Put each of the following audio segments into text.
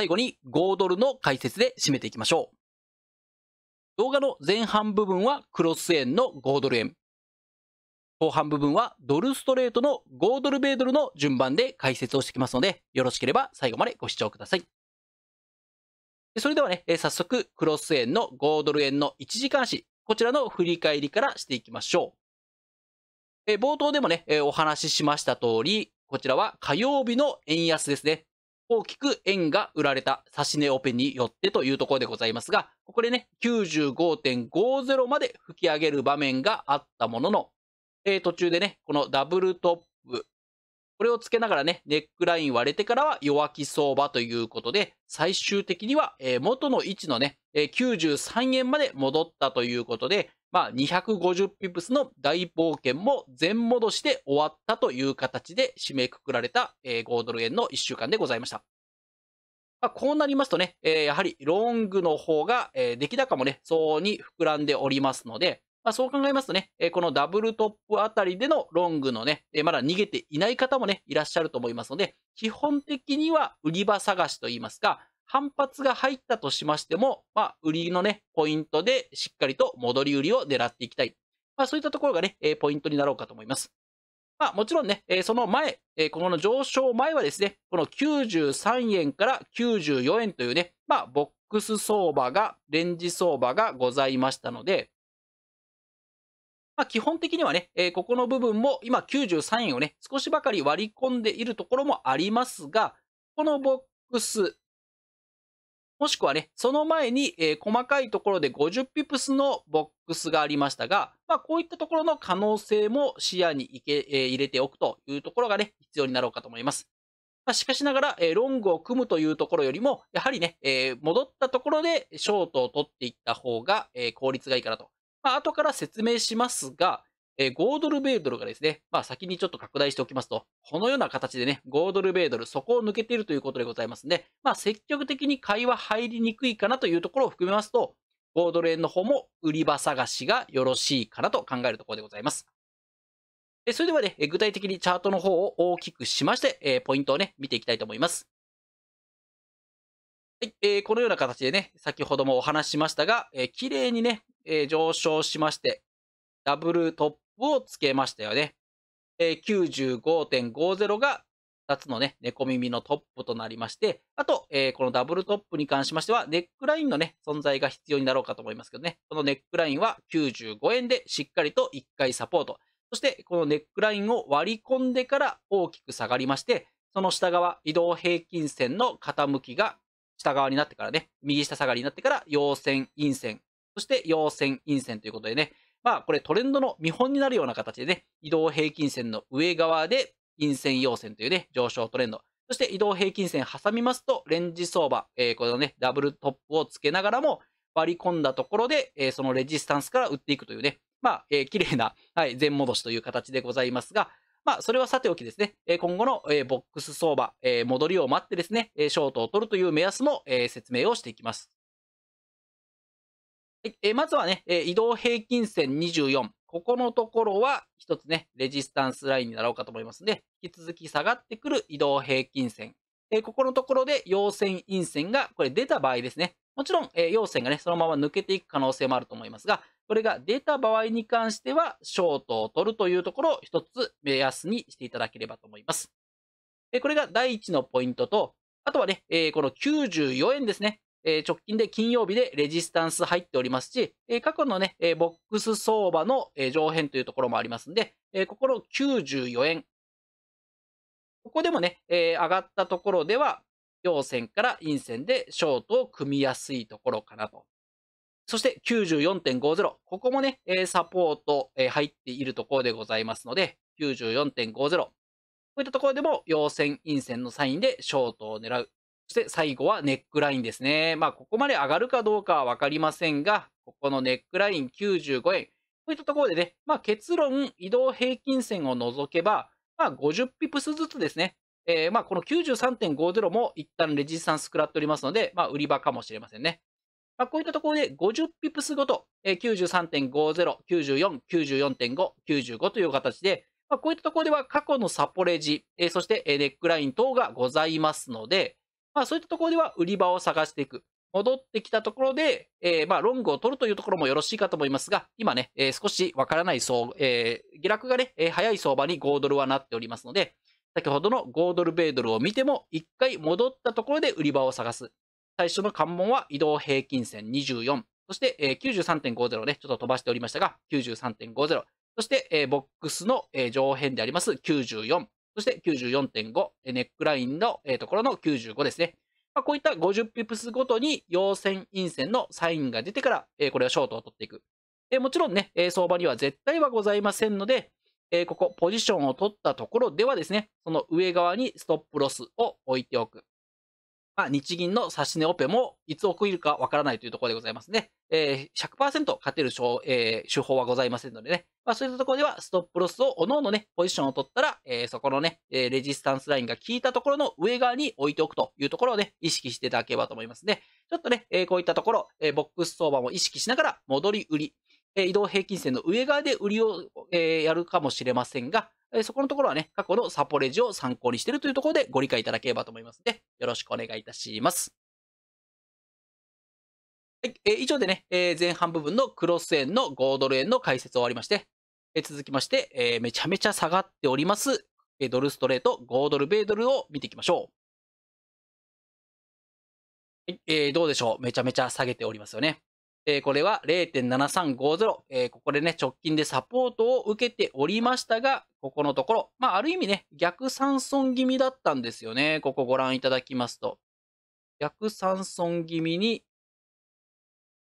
最後に5ドルの解説で締めていきましょう。動画の前半部分はクロス円の5ドル円。後半部分はドルストレートの5ドル米ドルの順番で解説をしてきますので、よろしければ最後までご視聴ください。それではね、早速クロス円の5ドル円の1時間足、こちらの振り返りからしていきましょう。え冒頭でもね、えお話ししました通り、こちらは火曜日の円安ですね。大きく円が売られた指値オペによってというところでございますが、ここでね、95.50まで吹き上げる場面があったものの、えー、途中でね、このダブルトップ、これをつけながらね、ネックライン割れてからは弱気相場ということで、最終的には、え元の位置のね、え93円まで戻ったということで、まあ、250ピプスの大冒険も全戻しで終わったという形で締めくくられた、えー、5ドル円の1週間でございました。まあ、こうなりますとね、えー、やはりロングの方が、えー、出来高もね、そうに膨らんでおりますので、まあ、そう考えますとね、えー、このダブルトップあたりでのロングのね、えー、まだ逃げていない方もね、いらっしゃると思いますので、基本的には売り場探しといいますか、反発が入ったとしましても、まあ、売りのね、ポイントでしっかりと戻り売りを狙っていきたい。まあ、そういったところがね、えポイントになろうかと思います。まあ、もちろんね、えその前、えこの上昇前はですね、この93円から94円というね、まあ、ボックス相場が、レンジ相場がございましたので、まあ、基本的にはね、えここの部分も今93円をね、少しばかり割り込んでいるところもありますが、このボックス、もしくはね、その前に、えー、細かいところで50ピプスのボックスがありましたが、まあ、こういったところの可能性も視野にいけ、えー、入れておくというところがね、必要になろうかと思います。まあ、しかしながら、えー、ロングを組むというところよりも、やはりね、え戻ったところでショートを取っていった方が、え効率がいいかなと。まあ、後から説明しますが、えー、5ドル米ドルがですね、まあ先にちょっと拡大しておきますと、このような形でね、5ドル米ドル、そこを抜けているということでございますんで、まあ積極的に買いは入りにくいかなというところを含めますと、5ドル円の方も売り場探しがよろしいかなと考えるところでございます。それではね、具体的にチャートの方を大きくしまして、えー、ポイントをね、見ていきたいと思います。はいえー、このような形でね、先ほどもお話ししましたが、えー、綺麗にね、えー、上昇しまして、ダブルトッをつけましたよね。えー、95.50が2つのね、猫耳のトップとなりまして、あと、えー、このダブルトップに関しましては、ネックラインのね、存在が必要になろうかと思いますけどね、このネックラインは95円でしっかりと1回サポート。そして、このネックラインを割り込んでから大きく下がりまして、その下側、移動平均線の傾きが下側になってからね、右下下がりになってから陽線、陰線、そして陽線、陰線ということでね、まあこれトレンドの見本になるような形でね、移動平均線の上側で陰線陽線というね、上昇トレンド。そして移動平均線挟みますと、レンジ相場、えー、このね、ダブルトップをつけながらも割り込んだところで、えー、そのレジスタンスから売っていくというね、まあ、えー、綺麗な、はい、全戻しという形でございますが、まあ、それはさておきですね、え今後の、えボックス相場、え戻りを待ってですね、ショートを取るという目安も、え説明をしていきます。えまずはね、え移動平均線24。ここのところは一つね、レジスタンスラインになろうかと思いますので、引き続き下がってくる移動平均線。えここのところで陽線、陰線がこれ出た場合ですね。もちろん、え陽線がね、そのまま抜けていく可能性もあると思いますが、これが出た場合に関しては、ショートを取るというところを一つ目安にしていただければと思います。これが第一のポイントと、あとはね、この94円ですね。え直近で金曜日でレジスタンス入っておりますし、え過去のね、えボックス相場の、え上辺というところもありますんで、えここの94円。ここでもね、え上がったところでは、陽線から陰線でショートを組みやすいところかなと。そして94.50。ここもね、えサポート、え入っているところでございますので、94.50。こういったところでも陽線、陰線のサインでショートを狙う。そして最後はネックラインですね。まあ、ここまで上がるかどうかはわかりませんが、ここのネックライン95円。こういったところでね、まあ、結論、移動平均線を除けば、まあ、50ピプスずつですね。えー、まあ、この93.50も一旦レジスタンス食らっておりますので、まあ、売り場かもしれませんね。まあ、こういったところで50ピプスごと、えー、93.50、94、94.5、95という形で、まあ、こういったところでは過去のサポレジ、えー、そしてネックライン等がございますので、まあ、そういったところでは売り場を探していく。戻ってきたところで、えー、まあ、ロングを取るというところもよろしいかと思いますが、今ね、えー、少しわからない相、えー、下落がね、えー、早い相場に5ドルはなっておりますので、先ほどの5ドル、米ドルを見ても、一回戻ったところで売り場を探す。最初の関門は移動平均線24。そして、えー、93.50ね、ちょっと飛ばしておりましたが、93.50。そして、えー、ボックスの、えー、上辺であります94。そして94.5、ネックラインの、ところの95ですね。まあ、こういった50ピプスごとに陽線、陰線のサインが出てから、これはショートを取っていく。もちろんね、相場には絶対はございませんので、ここ、ポジションを取ったところではですね、その上側にストップロスを置いておく。まあ、日銀の指し値オペもいつ起こるかわからないというところでございますね。えー、100%勝てる手,、法はございませんのでね。まあ、そういったところでは、ストップロスを各々ね、ポジションを取ったら、えー、そこのね、えレジスタンスラインが効いたところの上側に置いておくというところをね、意識していただければと思いますね。ちょっとね、えこういったところ、えボックス相場も意識しながら、戻り売り、え移動平均線の上側で売りを、えやるかもしれませんが、えそこのところはね、過去のサポレジを参考にしているというところでご理解いただければと思いますので、よろしくお願いいたします。はい、え以上でね、え前半部分のクロス円の5ドル円の解説を終わりまして、え続きまして、えめちゃめちゃ下がっております、えドルストレート5ドル米ドルを見ていきましょう。えどうでしょうめちゃめちゃ下げておりますよね。えー、これは0.7350、えー、ここでね、直近でサポートを受けておりましたが、ここのところ、まあ、ある意味ね、逆三尊気味だったんですよね。ここご覧いただきますと。逆三尊気味に、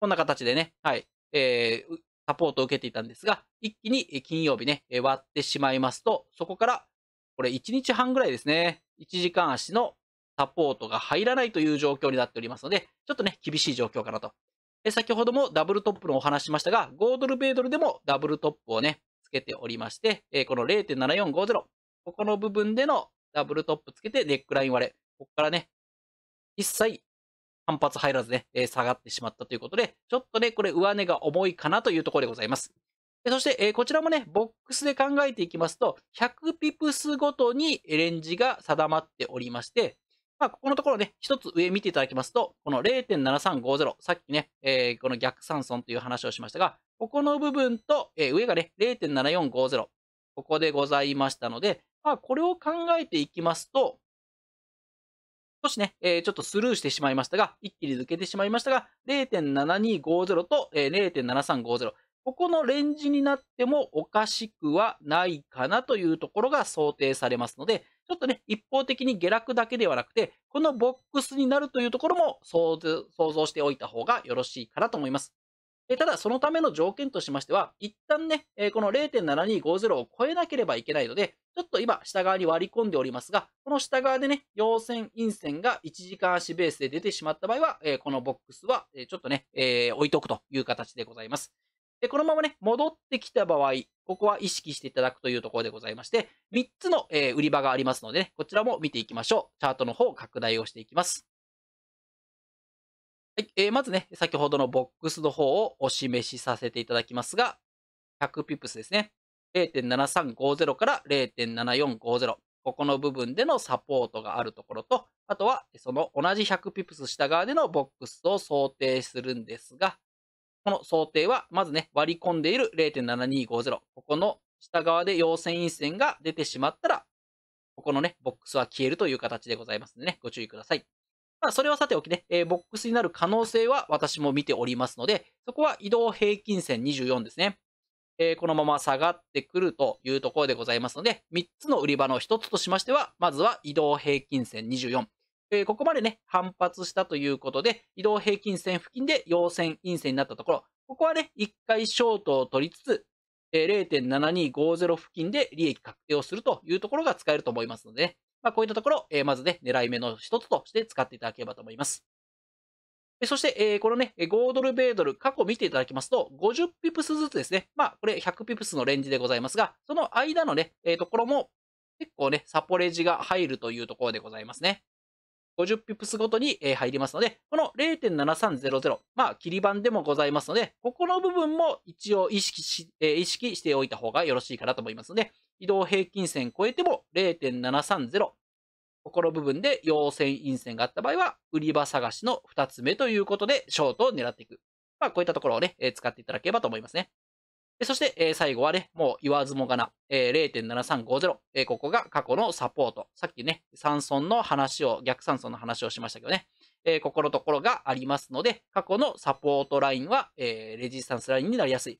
こんな形でね、はい、えー、サポートを受けていたんですが、一気に金曜日ね、割ってしまいますと、そこから、これ1日半ぐらいですね、1時間足のサポートが入らないという状況になっておりますので、ちょっとね、厳しい状況かなと先ほどもダブルトップのお話しましたが、5ドル米ドルでもダブルトップをね、つけておりまして、この0.7450、ここの部分でのダブルトップつけてネックライン割れ。ここからね、一切反発入らずね、下がってしまったということで、ちょっとね、これ上値が重いかなというところでございます。そして、こちらもね、ボックスで考えていきますと、100ピプスごとにレンジが定まっておりまして、まあ、ここのところね、一つ上見ていただきますと、この0.7350、さっきね、えー、この逆三尊という話をしましたが、ここの部分と、えー、上がね、0.7450、ここでございましたので、まあ、これを考えていきますと、少しね、えー、ちょっとスルーしてしまいましたが、一気に抜けてしまいましたが、0.7250と、えー、0.7350、ここのレンジになってもおかしくはないかなというところが想定されますので、ちょっとね、一方的に下落だけではなくて、このボックスになるというところも想像しておいた方がよろしいかなと思います。ただ、そのための条件としましては、一旦ね、この0.7250を超えなければいけないので、ちょっと今、下側に割り込んでおりますが、この下側でね、陽線、陰線が1時間足ベースで出てしまった場合は、このボックスは、ちょっとね、置いとくという形でございます。で、このままね、戻ってきた場合、ここは意識していただくというところでございまして、3つの、え売り場がありますので、ね、こちらも見ていきましょう。チャートの方、拡大をしていきます。はい、えー、まずね、先ほどのボックスの方をお示しさせていただきますが、100ピップスですね。0.7350から0.7450。ここの部分でのサポートがあるところと、あとはその同じ100ピップス下側でのボックスを想定するんですが、この想定は、まずね、割り込んでいる0.7250。ここの下側で陽線陰線が出てしまったら、ここのね、ボックスは消えるという形でございますのでね、ご注意ください。まあ、それはさておきね、えー、ボックスになる可能性は私も見ておりますので、そこは移動平均線24ですね。えー、このまま下がってくるというところでございますので、3つの売り場の1つとしましては、まずは移動平均線24。えー、ここまでね、反発したということで、移動平均線付近で陽線、陰線になったところ、ここはね、一回ショートを取りつつ、えー、0.7250付近で利益確定をするというところが使えると思いますので、ね、まあ、こういったところ、えー、まずね、狙い目の一つとして使っていただければと思います。そして、えー、このね、5ドル、米ドル、過去見ていただきますと、50ピプスずつですね。まあ、これ100ピプスのレンジでございますが、その間のね、えー、ところも、結構ね、サポレージが入るというところでございますね。50ピプスごとに入りますので、この0.7300、まあ、切り板でもございますので、ここの部分も一応意識し、意識しておいた方がよろしいかなと思いますので、移動平均線超えても0.730、ここの部分で陽線、陰線があった場合は、売り場探しの2つ目ということで、ショートを狙っていく。まあ、こういったところをね、使っていただければと思いますね。でそして、えー、最後はね、もう言わずもがな、えー、0.7350、えー、ここが過去のサポート。さっきね、三尊の話を、逆三尊の話をしましたけどね、えー、ここのところがありますので、過去のサポートラインは、えー、レジスタンスラインになりやすい。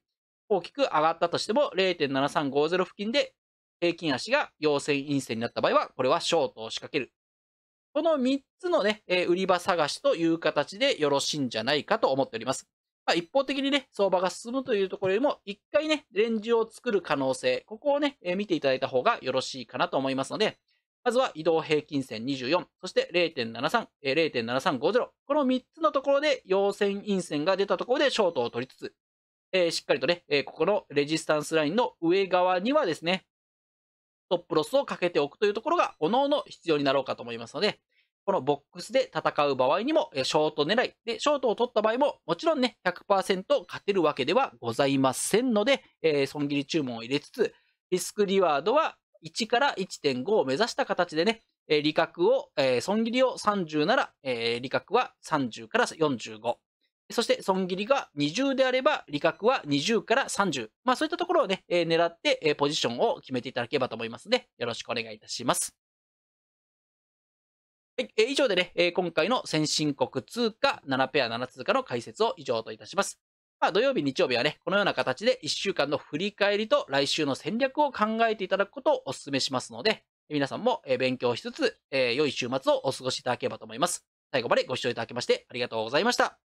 大きく上がったとしても、0.7350付近で平均足が陽線陰線になった場合は、これはショートを仕掛ける。この3つのね、えー、売り場探しという形でよろしいんじゃないかと思っております。まあ、一方的にね、相場が進むというところよりも、一回ね、レンジを作る可能性、ここをね、えー、見ていただいた方がよろしいかなと思いますので、まずは移動平均線24、そして0.73、えー、0.7350、この3つのところで陽線陰線が出たところでショートを取りつつ、えー、しっかりとね、えー、ここのレジスタンスラインの上側にはですね、トップロスをかけておくというところが、おのおの必要になろうかと思いますので、このボックスで戦う場合にも、ショート狙い。で、ショートを取った場合も、もちろんね、100%勝てるわけではございませんので、えー、損切り注文を入れつつ、リスクリワードは1から1.5を目指した形でね、えー、利確を、えー、損切りを30なら、えー、利確は30から45。そして損切りが20であれば、利確は20から30。まあそういったところをね、えー、狙って、えー、ポジションを決めていただければと思いますので、よろしくお願いいたします。はい、え以上でね、え今回の先進国通貨7ペア7通貨の解説を以上といたします。まあ、土曜日、日曜日はね、このような形で1週間の振り返りと来週の戦略を考えていただくことをお勧めしますので、皆さんも勉強しつつ、え良い週末をお過ごしいただければと思います。最後までご視聴いただきましてありがとうございました。